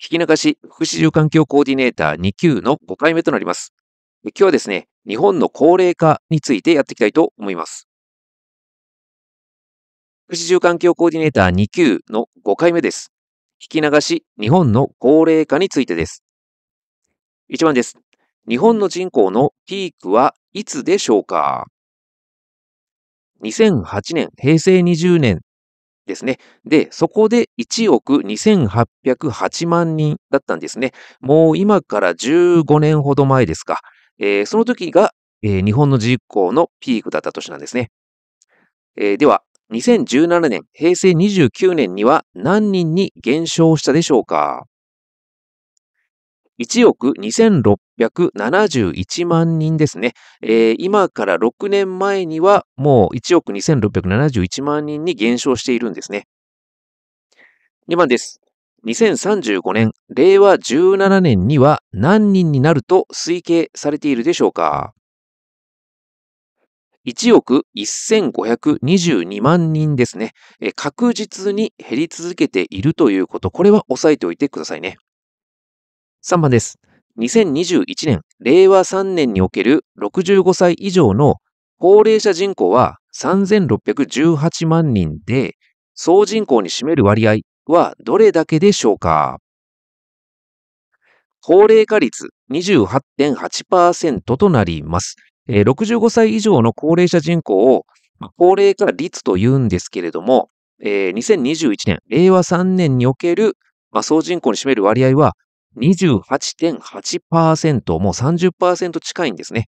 聞き流し福祉住環境コーディネーター2級の5回目となります。今日はですね、日本の高齢化についてやっていきたいと思います。福祉住環境コーディネーター2級の5回目です。聞き流し日本の高齢化についてです。1番です。日本の人口のピークはいつでしょうか ?2008 年、平成20年ですね。で、そこで1億2808万人だったんですね。もう今から15年ほど前ですか。えー、その時が、えー、日本の人口のピークだった年なんですね。えー、では、2017年、平成29年には何人に減少したでしょうか1億2671万人ですね、えー、今から6年前にはもう1億2671万人に減少しているんですね。2番です。2035年、令和17年には何人になると推計されているでしょうか ?1 億1522万人ですね。確実に減り続けているということ、これは押さえておいてくださいね。3番です。2021年、令和3年における65歳以上の高齢者人口は3618万人で、総人口に占める割合はどれだけでしょうか高齢化率28.8%となります。65歳以上の高齢者人口を高齢化率と言うんですけれども、2021年、令和3年における総人口に占める割合は28.8%、もう30%近いんですね。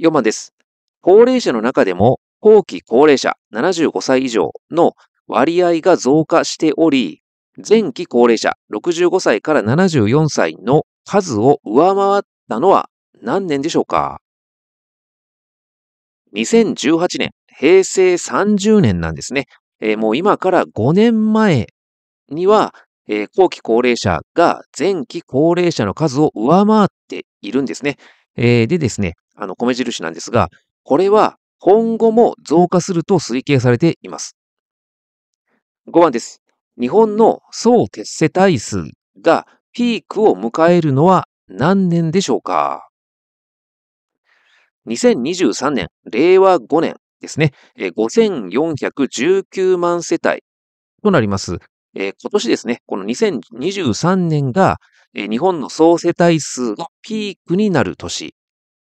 4番です。高齢者の中でも、後期高齢者75歳以上の割合が増加しており、前期高齢者65歳から74歳の数を上回ったのは何年でしょうか ?2018 年、平成30年なんですね。えー、もう今から5年前にはえー、後期高齢者が前期高齢者の数を上回っているんですね。えー、でですね、あの、米印なんですが、これは今後も増加すると推計されています。5番です。日本の総鉄世帯数がピークを迎えるのは何年でしょうか2023年、令和5年ですね、5419万世帯となります。えー、今年ですね、この2023年が、えー、日本の総世帯数のピークになる年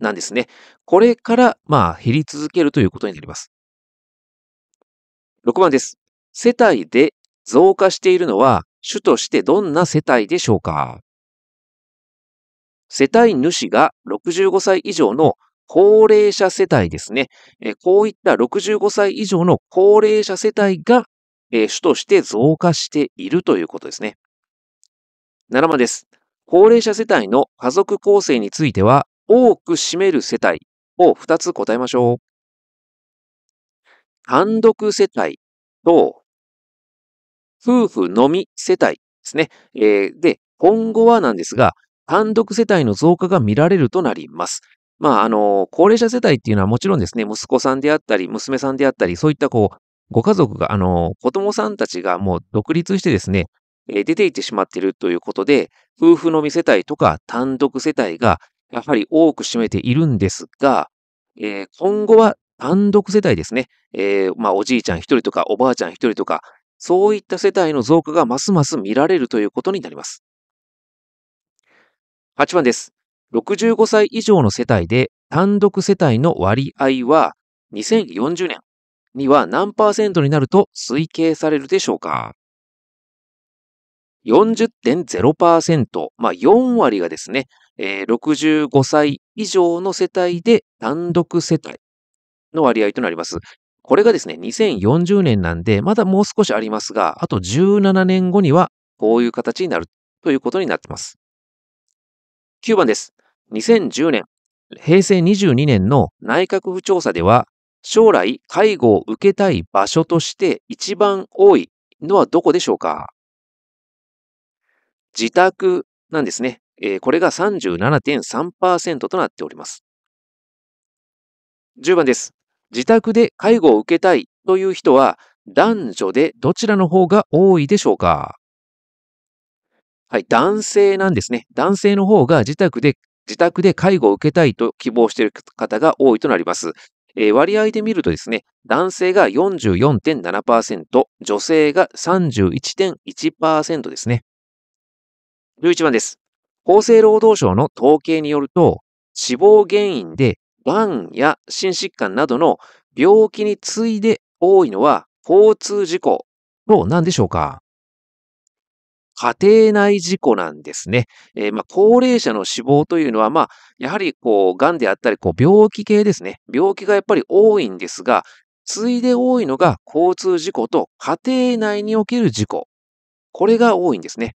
なんですね。これから、まあ、減り続けるということになります。6番です。世帯で増加しているのは、主としてどんな世帯でしょうか世帯主が65歳以上の高齢者世帯ですね。こういった65歳以上の高齢者世帯がえー、として増加しているということですね。7番です。高齢者世帯の家族構成については、多く占める世帯を2つ答えましょう。単独世帯と、夫婦のみ世帯ですね。えー、で、今後はなんですが、単独世帯の増加が見られるとなります。まあ、あの、高齢者世帯っていうのはもちろんですね、息子さんであったり、娘さんであったり、そういったこう、ご家族が、あの、子供さんたちがもう独立してですね、え出て行ってしまっているということで、夫婦のみ世帯とか単独世帯がやはり多く占めているんですが、えー、今後は単独世帯ですね、えー、まあ、おじいちゃん一人とかおばあちゃん一人とか、そういった世帯の増加がますます見られるということになります。8番です。65歳以上の世帯で単独世帯の割合は2040年には何パーセントになると推計されるでしょうか40.0%、まあ、4割がですね、えー、65歳以上の世帯で単独世帯の割合となります。これがですね、2040年なんで、まだもう少しありますが、あと17年後にはこういう形になるということになっています。9番です。2010年、平成22年の内閣府調査では、将来介護を受けたい場所として一番多いのはどこでしょうか自宅なんですね。えー、これが37.3%となっております。10番です。自宅で介護を受けたいという人は男女でどちらの方が多いでしょうかはい、男性なんですね。男性の方が自宅で自宅で介護を受けたいと希望している方が多いとなります。えー、割合で見るとですね、男性が44.7%、女性が31.1%ですね。11番です。厚生労働省の統計によると、死亡原因で癌や心疾患などの病気に次いで多いのは交通事故な何でしょうか家庭内事故なんですね。えー、まあ、高齢者の死亡というのは、まあ、やはりこう、癌であったり、こう、病気系ですね。病気がやっぱり多いんですが、次いで多いのが交通事故と家庭内における事故。これが多いんですね。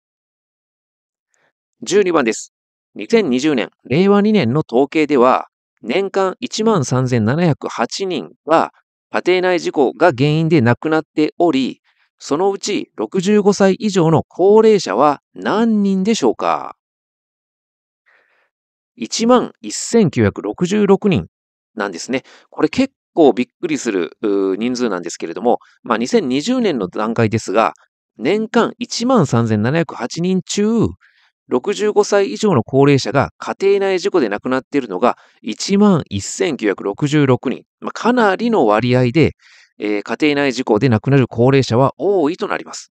12番です。2020年、令和2年の統計では、年間13,708人は、家庭内事故が原因で亡くなっており、そのうち65歳以上の高齢者は何人でしょうか ?1 万1966人なんですね。これ結構びっくりする人数なんですけれども、まあ、2020年の段階ですが、年間1万3708人中、65歳以上の高齢者が家庭内事故で亡くなっているのが1万1966人。まあ、かなりの割合で、えー、家庭内事故で亡くなる高齢者は多いとなります。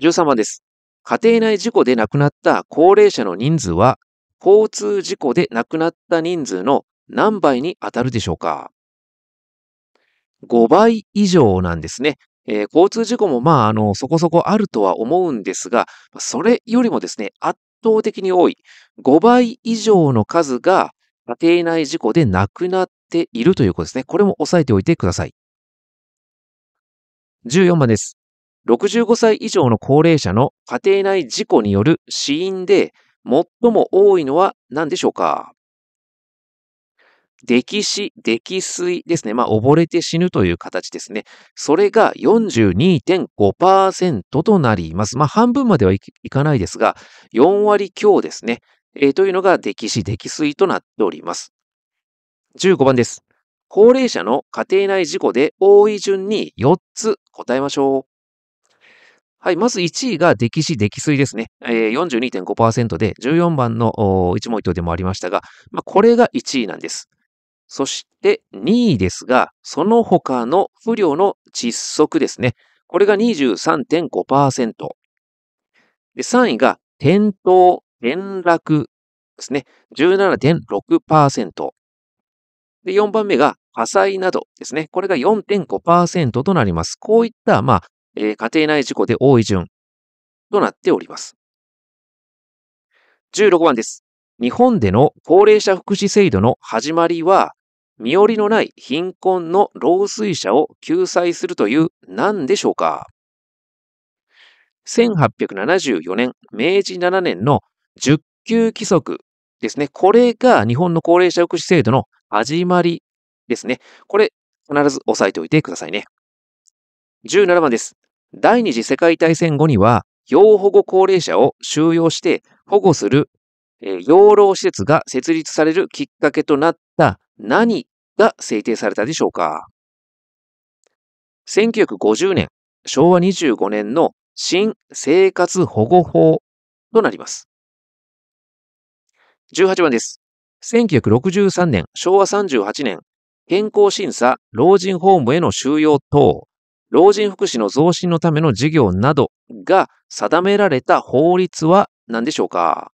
13番です。家庭内事故で亡くなった高齢者の人数は、交通事故で亡くなった人数の何倍に当たるでしょうか ?5 倍以上なんですね。えー、交通事故もまあ、あの、そこそこあるとは思うんですが、それよりもですね、圧倒的に多い5倍以上の数が家庭内事故で亡くなっているということですね。これも押さえておいてください。14番です。65歳以上の高齢者の家庭内事故による死因で最も多いのは何でしょうか溺死、溺水ですね。まあ、溺れて死ぬという形ですね。それが42.5%となります。まあ、半分まではいかないですが、4割強ですね。えー、というのが溺死、溺水となっております。15番です。高齢者の家庭内事故で多い順に4つ答えましょう。はい、まず1位が溺死、溺水ですね。えー、42.5%で、14番の一問一答でもありましたが、まあ、これが1位なんです。そして2位ですが、その他の不良の窒息ですね。これが23.5%。で、3位が転倒、転落ですね。17.6%。で、4番目が火災などですね。これが4.5%となります。こういった、まあ、えー、家庭内事故で多い順となっております。16番です。日本での高齢者福祉制度の始まりは、身寄りのない貧困の老衰者を救済するという何でしょうか1874年、明治7年の10級規則ですね。これが日本の高齢者福祉制度の始まりですね。これ、必ず押さえておいてくださいね。17番です。第二次世界大戦後には、要保護高齢者を収容して保護する、えー、養老施設が設立されるきっかけとなった何が制定されたでしょうか1950年、昭和25年の新生活保護法となります。18番です。1963年、昭和38年、健康審査、老人ホームへの収容等、老人福祉の増進のための事業などが定められた法律は何でしょうか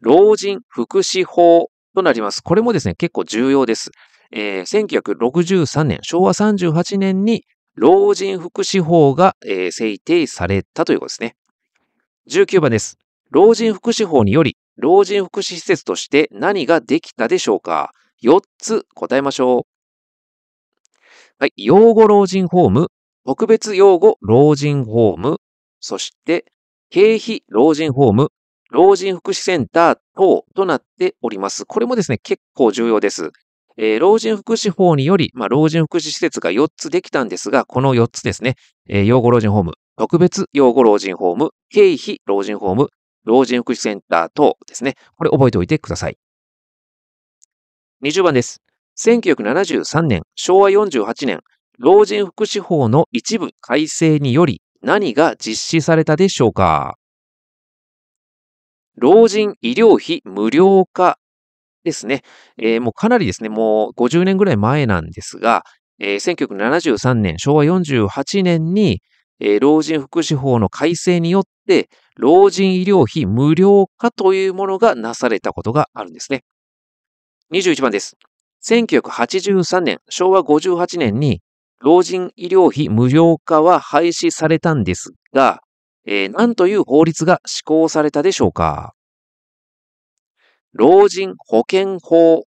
老人福祉法となります。これもですね、結構重要です。えー、1963年、昭和38年に老人福祉法が、えー、制定されたということですね。19番です。老人福祉法により、老人福祉施設として何ができたでしょうか ?4 つ答えましょう。はい、養護老人ホーム、特別養護老人ホーム、そして経費老人ホーム、老人福祉センター等となっております。これもですね、結構重要です。えー、老人福祉法により、まあ、老人福祉施設が4つできたんですが、この4つですね、えー、養護老人ホーム、特別養護老人ホーム、経費老人ホーム、老人福祉センター等ですね。これ覚えておいてください。20番です。1973年、昭和48年、老人福祉法の一部改正により何が実施されたでしょうか老人医療費無料化ですね。えー、もうかなりですね、もう50年ぐらい前なんですが、えー、1973年、昭和48年に、えー、老人福祉法の改正によっで、老人医療費無料化というものがなされたことがあるんですね。21番です。1983年、昭和58年に老人医療費無料化は廃止されたんですが、えー、何という法律が施行されたでしょうか老人保険法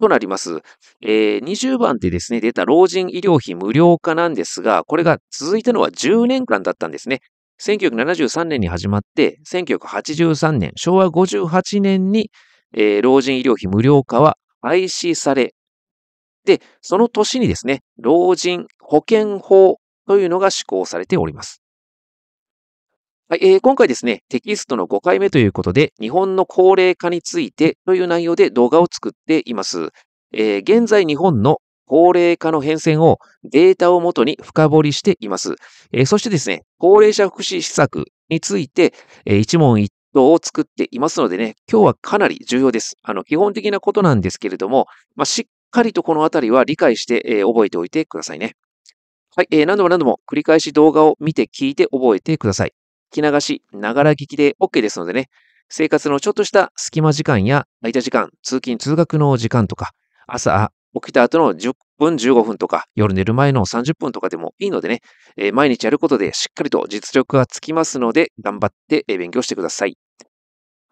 となります。えー、20番でですね、出た老人医療費無料化なんですが、これが続いたのは10年間だったんですね。1973年に始まって、1983年、昭和58年に、えー、老人医療費無料化は廃止され、で、その年にですね、老人保険法というのが施行されております。はいえー、今回ですね、テキストの5回目ということで、日本の高齢化についてという内容で動画を作っています。えー、現在日本の高齢化の変遷をデータをもとに深掘りしています。えー、そしてですね、高齢者福祉施策について、えー、一問一答を作っていますのでね、今日はかなり重要です。あの、基本的なことなんですけれども、まあ、しっかりとこのあたりは理解して、えー、覚えておいてくださいね。はい、えー、何度も何度も繰り返し動画を見て聞いて覚えてください。聞き流し、ながら聞きで OK ですのでね、生活のちょっとした隙間時間や空いた時間、通勤通学の時間とか、朝、起きた後の10分15分とか、夜寝る前の30分とかでもいいのでね、えー、毎日やることでしっかりと実力がつきますので、頑張ってえ勉強してください。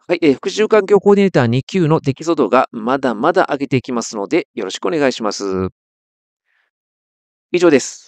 はい、えー、副習環境コーディネーター2級の出来度がまだまだ上げていきますので、よろしくお願いします。以上です。